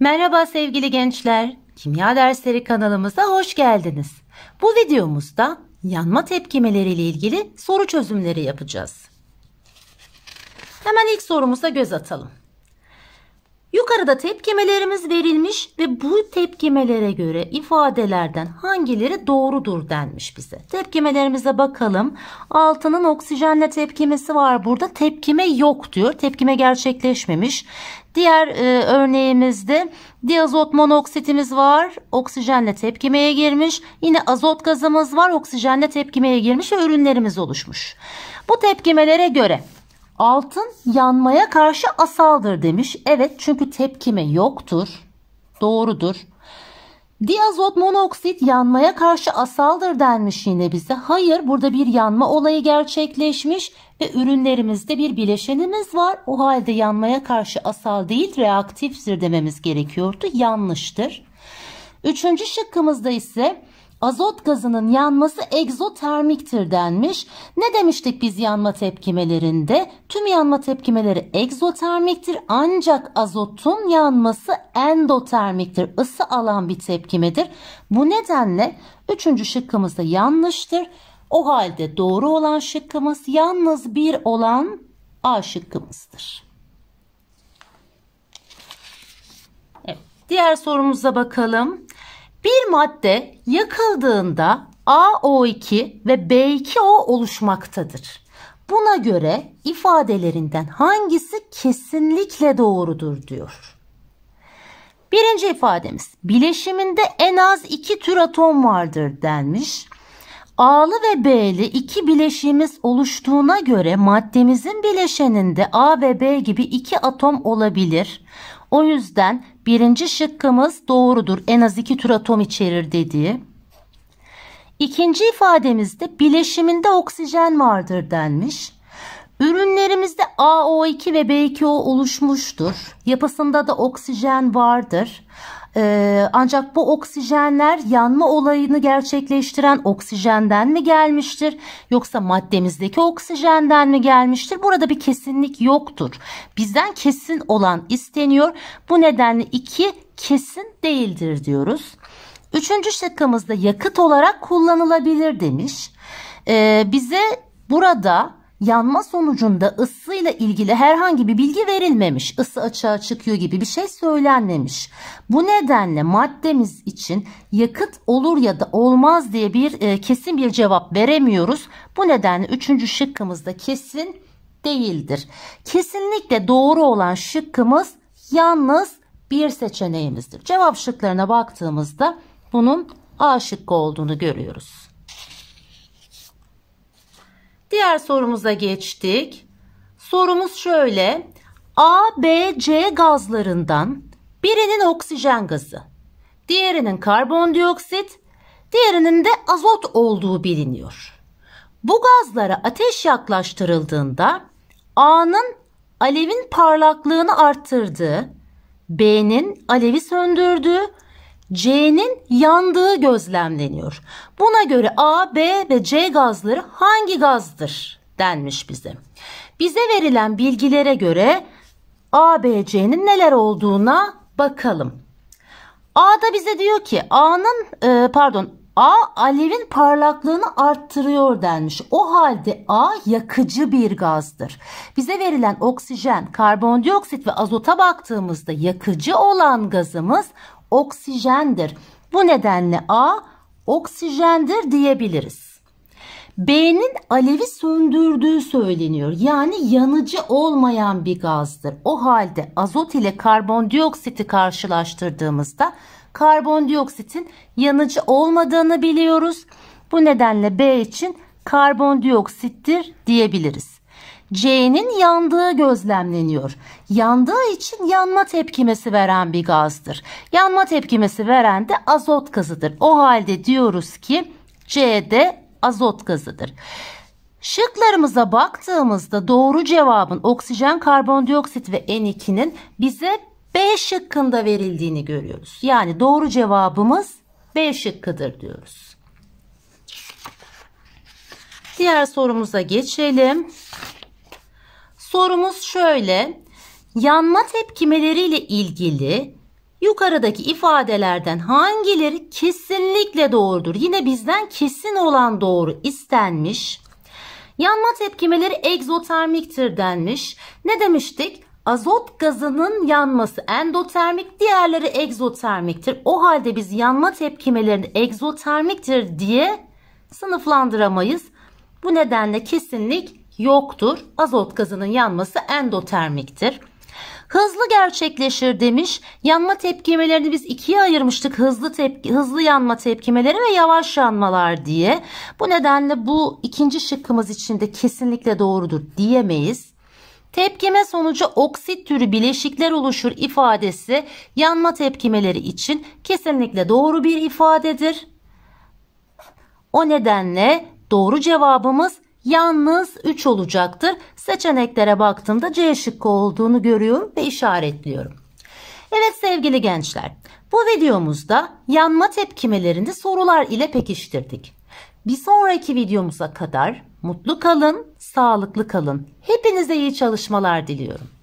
Merhaba sevgili gençler. Kimya dersleri kanalımıza hoş geldiniz. Bu videomuzda yanma tepkimeleri ile ilgili soru çözümleri yapacağız. Hemen ilk sorumuza göz atalım. Yukarıda tepkimelerimiz verilmiş ve bu tepkimelere göre ifadelerden hangileri doğrudur denmiş bize. Tepkimelerimize bakalım. Altının oksijenle tepkimesi var burada. Tepkime yok diyor. Tepkime gerçekleşmemiş. Diğer e, örneğimizde diazot monoksitimiz var. Oksijenle tepkimeye girmiş. Yine azot gazımız var. Oksijenle tepkimeye girmiş ve ürünlerimiz oluşmuş. Bu tepkimelere göre Altın yanmaya karşı asaldır demiş. Evet çünkü tepkime yoktur. Doğrudur. Diazot monoksit yanmaya karşı asaldır denmiş yine bize. Hayır burada bir yanma olayı gerçekleşmiş ve ürünlerimizde bir bileşenimiz var. O halde yanmaya karşı asal değil reaktiftir dememiz gerekiyordu. Yanlıştır. Üçüncü şıkkımızda ise azot gazının yanması egzotermiktir denmiş. Ne demiştik biz yanma tepkimelerinde? Tüm yanma tepkimeleri egzotermiktir ancak azotun yanması endotermiktir. Isı alan bir tepkimedir. Bu nedenle 3. şıkkımız da yanlıştır. O halde doğru olan şıkkımız yalnız bir olan A şıkkımızdır. Evet, diğer sorumuza bakalım. Bir madde yakıldığında AO2 ve B2O oluşmaktadır. Buna göre ifadelerinden hangisi kesinlikle doğrudur diyor. Birinci ifademiz bileşiminde en az iki tür atom vardır denmiş. A'lı ve B'li iki bileşiğimiz oluştuğuna göre maddemizin bileşeninde A ve B gibi iki atom olabilir. O yüzden birinci şıkkımız doğrudur. En az iki tür atom içerir dediği. İkinci ifademizde bileşiminde oksijen vardır denmiş. Ürünlerimizde AO2 ve B2O oluşmuştur. Yapısında da oksijen vardır. Ee, ancak bu oksijenler yanma olayını gerçekleştiren oksijenden mi gelmiştir yoksa maddemizdeki oksijenden mi gelmiştir? Burada bir kesinlik yoktur. Bizden kesin olan isteniyor. Bu nedenle 2 kesin değildir diyoruz. Üçüncü şıkkımızda yakıt olarak kullanılabilir demiş. E, bize burada yanma sonucunda ısıyla ilgili herhangi bir bilgi verilmemiş. Isı açığa çıkıyor gibi bir şey söylenmemiş. Bu nedenle maddemiz için yakıt olur ya da olmaz diye bir e, kesin bir cevap veremiyoruz. Bu nedenle üçüncü şıkkımızda kesin değildir. Kesinlikle doğru olan şıkkımız yalnız bir seçeneğimizdir. Cevap şıklarına baktığımızda bunun A şıkkı olduğunu görüyoruz. Diğer sorumuza geçtik. Sorumuz şöyle. A, B, C gazlarından birinin oksijen gazı, diğerinin karbondioksit, diğerinin de azot olduğu biliniyor. Bu gazlara ateş yaklaştırıldığında A'nın alevin parlaklığını arttırdığı, B'nin alevi söndürdüğü C'nin yandığı gözlemleniyor. Buna göre A, B ve C gazları hangi gazdır denmiş bize. Bize verilen bilgilere göre A, B, C'nin neler olduğuna bakalım. A'da bize diyor ki A'nın e, pardon A alevin parlaklığını arttırıyor denmiş. O halde A yakıcı bir gazdır. Bize verilen oksijen, karbondioksit ve azota baktığımızda yakıcı olan gazımız oksijendir. Bu nedenle A oksijendir diyebiliriz. B'nin alevi söndürdüğü söyleniyor. Yani yanıcı olmayan bir gazdır. O halde azot ile karbondioksiti karşılaştırdığımızda karbondioksitin yanıcı olmadığını biliyoruz. Bu nedenle B için karbondioksittir diyebiliriz. C'nin yandığı gözlemleniyor. Yandığı için yanma tepkimesi veren bir gazdır. Yanma tepkimesi veren de azot gazıdır. O halde diyoruz ki C'de azot gazıdır. Şıklarımıza baktığımızda doğru cevabın oksijen, karbondioksit ve N2'nin bize B şıkkında verildiğini görüyoruz. Yani doğru cevabımız B şıkkıdır diyoruz. Diğer sorumuza geçelim. Sorumuz şöyle. Yanma tepkimeleriyle ilgili yukarıdaki ifadelerden hangileri kesinlikle doğrudur? Yine bizden kesin olan doğru istenmiş. Yanma tepkimeleri egzotermiktir denmiş. Ne demiştik? Azot gazının yanması endotermik, diğerleri egzotermiktir. O halde biz yanma tepkimelerini egzotermiktir diye sınıflandıramayız. Bu nedenle kesinlik yoktur. Azot gazının yanması endotermiktir. Hızlı gerçekleşir demiş. Yanma tepkimelerini biz ikiye ayırmıştık. Hızlı tepki, hızlı yanma tepkimeleri ve yavaş yanmalar diye. Bu nedenle bu ikinci şıkkımız için de kesinlikle doğrudur diyemeyiz. Tepkime sonucu oksit türü bileşikler oluşur ifadesi yanma tepkimeleri için kesinlikle doğru bir ifadedir. O nedenle doğru cevabımız yalnız 3 olacaktır. Seçeneklere baktığımda C şıkkı olduğunu görüyorum ve işaretliyorum. Evet sevgili gençler bu videomuzda yanma tepkimelerini sorular ile pekiştirdik. Bir sonraki videomuza kadar mutlu kalın, sağlıklı kalın. Hepinize iyi çalışmalar diliyorum.